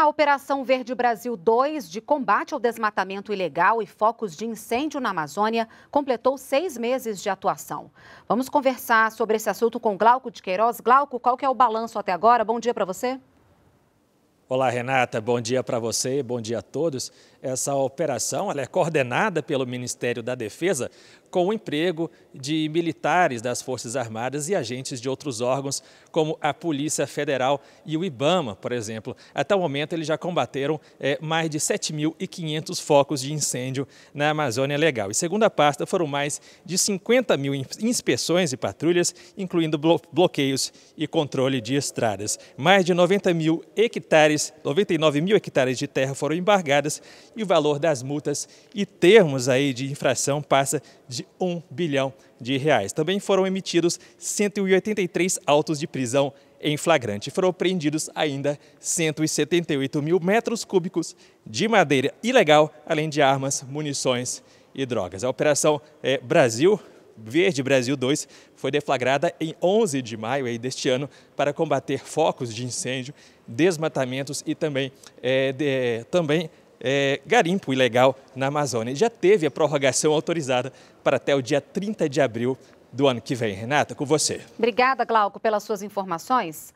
A Operação Verde Brasil 2, de combate ao desmatamento ilegal e focos de incêndio na Amazônia, completou seis meses de atuação. Vamos conversar sobre esse assunto com Glauco de Queiroz. Glauco, qual que é o balanço até agora? Bom dia para você. Olá, Renata. Bom dia para você, bom dia a todos. Essa operação é coordenada pelo Ministério da Defesa com o emprego de militares das Forças Armadas e agentes de outros órgãos, como a Polícia Federal e o IBAMA, por exemplo. Até o momento, eles já combateram é, mais de 7.500 focos de incêndio na Amazônia Legal. E segundo a pasta, foram mais de 50 mil inspeções e patrulhas, incluindo bloqueios e controle de estradas. Mais de 90 mil hectares hectares, 99 mil hectares de terra foram embargadas e o valor das multas e termos aí de infração passa de 1 bilhão de reais. Também foram emitidos 183 autos de prisão em flagrante. Foram apreendidos ainda 178 mil metros cúbicos de madeira ilegal, além de armas, munições e drogas. A Operação eh, Brasil Verde Brasil 2 foi deflagrada em 11 de maio deste ano para combater focos de incêndio, desmatamentos e também, é, de, também é, garimpo ilegal na Amazônia. Já teve a prorrogação autorizada para até o dia 30 de abril do ano que vem. Renata, com você. Obrigada, Glauco, pelas suas informações.